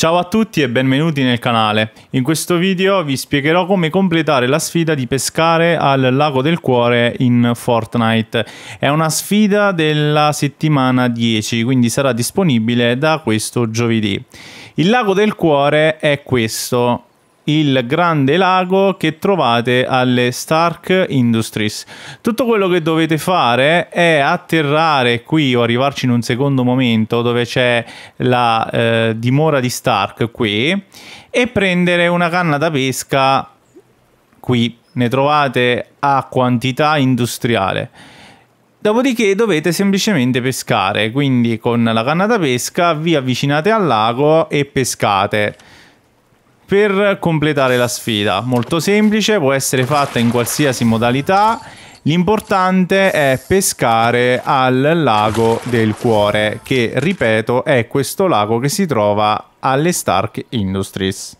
Ciao a tutti e benvenuti nel canale. In questo video vi spiegherò come completare la sfida di pescare al lago del cuore in Fortnite. È una sfida della settimana 10, quindi sarà disponibile da questo giovedì. Il lago del cuore è questo, il grande lago che trovate alle Stark Industries. Tutto quello che dovete fare è atterrare qui o arrivarci in un secondo momento dove c'è la eh, dimora di Stark qui e prendere una canna da pesca qui. Ne trovate a quantità industriale. Dopodiché dovete semplicemente pescare, quindi con la canna da pesca vi avvicinate al lago e pescate per completare la sfida. Molto semplice, può essere fatta in qualsiasi modalità. L'importante è pescare al lago del cuore, che ripeto è questo lago che si trova alle Stark Industries.